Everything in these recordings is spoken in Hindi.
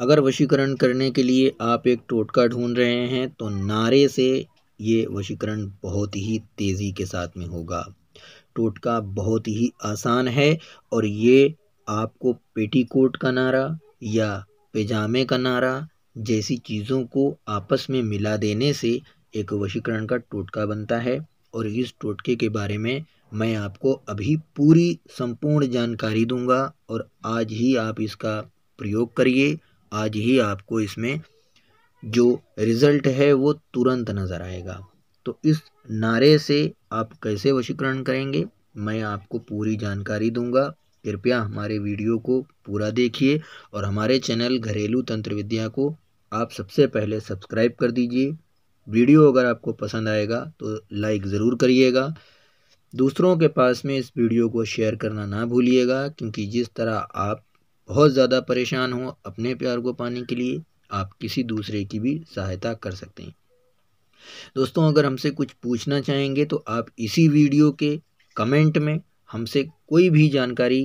अगर वशीकरण करने के लिए आप एक टोटका ढूंढ रहे हैं तो नारे से ये वशीकरण बहुत ही तेज़ी के साथ में होगा टोटका बहुत ही आसान है और ये आपको पेटीकोट का नारा या पैजामे का नारा जैसी चीज़ों को आपस में मिला देने से एक वशीकरण का टोटका बनता है और इस टोटके के बारे में मैं आपको अभी पूरी संपूर्ण जानकारी दूंगा और आज ही आप इसका प्रयोग करिए आज ही आपको इसमें जो रिज़ल्ट है वो तुरंत नज़र आएगा तो इस नारे से आप कैसे वशीकरण करेंगे मैं आपको पूरी जानकारी दूंगा कृपया हमारे वीडियो को पूरा देखिए और हमारे चैनल घरेलू तंत्र विद्या को आप सबसे पहले सब्सक्राइब कर दीजिए वीडियो अगर आपको पसंद आएगा तो लाइक ज़रूर करिएगा दूसरों के पास में इस वीडियो को शेयर करना ना भूलिएगा क्योंकि जिस तरह आप बहुत ज़्यादा परेशान हो अपने प्यार को पाने के लिए आप किसी दूसरे की भी सहायता कर सकते हैं दोस्तों अगर हमसे कुछ पूछना चाहेंगे तो आप इसी वीडियो के कमेंट में हमसे कोई भी जानकारी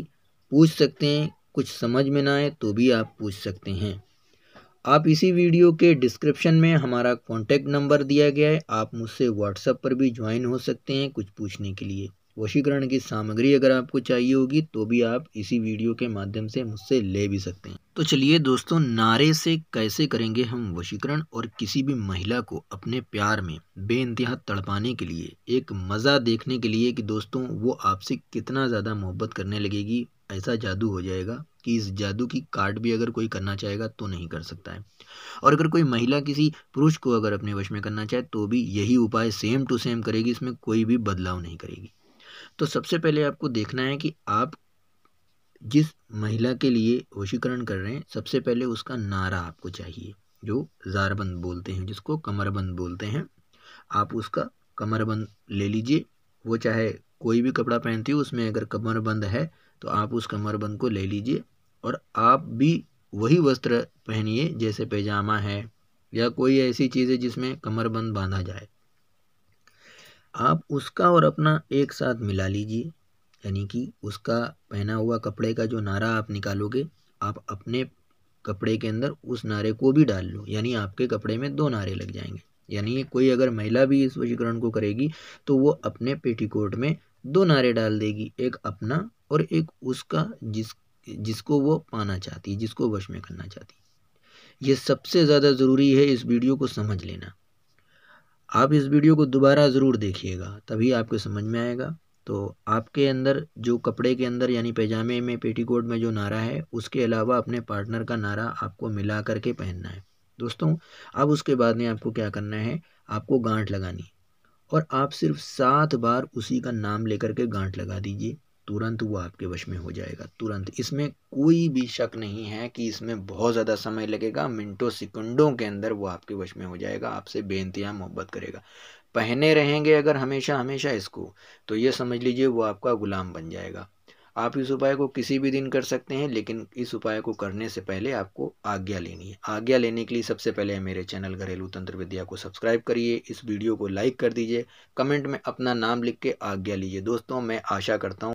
पूछ सकते हैं कुछ समझ में ना आए तो भी आप पूछ सकते हैं आप इसी वीडियो के डिस्क्रिप्शन में हमारा कॉन्टैक्ट नंबर दिया गया है आप मुझसे व्हाट्सएप पर भी ज्वाइन हो सकते हैं कुछ पूछने के लिए वशीकरण की सामग्री अगर आपको चाहिए होगी तो भी आप इसी वीडियो के माध्यम से मुझसे ले भी सकते हैं तो चलिए दोस्तों नारे से कैसे करेंगे हम वशीकरण और किसी भी महिला को अपने प्यार में इंतहा तड़पाने के लिए एक मज़ा देखने के लिए कि दोस्तों वो आपसे कितना ज़्यादा मोहब्बत करने लगेगी ऐसा जादू हो जाएगा कि इस जादू की काट भी अगर कोई करना चाहेगा तो नहीं कर सकता है और अगर कोई महिला किसी पुरुष को अगर अपने वश में करना चाहे तो भी यही उपाय सेम टू सेम करेगी इसमें कोई भी बदलाव नहीं करेगी तो सबसे पहले आपको देखना है कि आप जिस महिला के लिए वशीकरण कर रहे हैं सबसे पहले उसका नारा आपको चाहिए जो जारबंद बोलते हैं जिसको कमरबंद बोलते हैं आप उसका कमरबंद ले लीजिए वो चाहे कोई भी कपड़ा पहनती हो उसमें अगर कमरबंद है तो आप उस कमरबंद को ले लीजिए और आप भी वही वस्त्र पहनिए जैसे पैजामा है या कोई ऐसी चीज़ है जिसमें कमरबंद बांधा जाए आप उसका और अपना एक साथ मिला लीजिए यानी कि उसका पहना हुआ कपड़े का जो नारा आप निकालोगे आप अपने कपड़े के अंदर उस नारे को भी डाल लो यानी आपके कपड़े में दो नारे लग जाएंगे यानी कोई अगर महिला भी इस वशीकरण को करेगी तो वो अपने पेटीकोट में दो नारे डाल देगी एक अपना और एक उसका जिस जिसको वो पाना चाहती है जिसको वश में करना चाहती ये सबसे ज़्यादा ज़रूरी है इस वीडियो को समझ लेना आप इस वीडियो को दोबारा ज़रूर देखिएगा तभी आपको समझ में आएगा तो आपके अंदर जो कपड़े के अंदर यानी पैजामे में पेटीकोट में जो नारा है उसके अलावा अपने पार्टनर का नारा आपको मिला करके पहनना है दोस्तों अब उसके बाद में आपको क्या करना है आपको गांठ लगानी और आप सिर्फ सात बार उसी का नाम लेकर के गांठ लगा दीजिए तुरंत वो आपके वश में हो जाएगा तुरंत इसमें कोई भी शक नहीं है कि इसमें बहुत ज़्यादा समय लगेगा मिनटों सेकंडों के अंदर वो आपके वश में हो जाएगा आपसे बेनतिया मोहब्बत करेगा पहने रहेंगे अगर हमेशा हमेशा इसको तो ये समझ लीजिए वो आपका ग़ुलाम बन जाएगा आप इस उपाय को किसी भी दिन कर सकते हैं लेकिन इस उपाय को करने से पहले आपको आज्ञा लेनी है आज्ञा लेने के लिए सबसे पहले मेरे चैनल घरेलू तंत्र विद्या को सब्सक्राइब करिए इस वीडियो को लाइक कर दीजिए कमेंट में अपना नाम लिख के आज्ञा लीजिए दोस्तों मैं आशा करता हूँ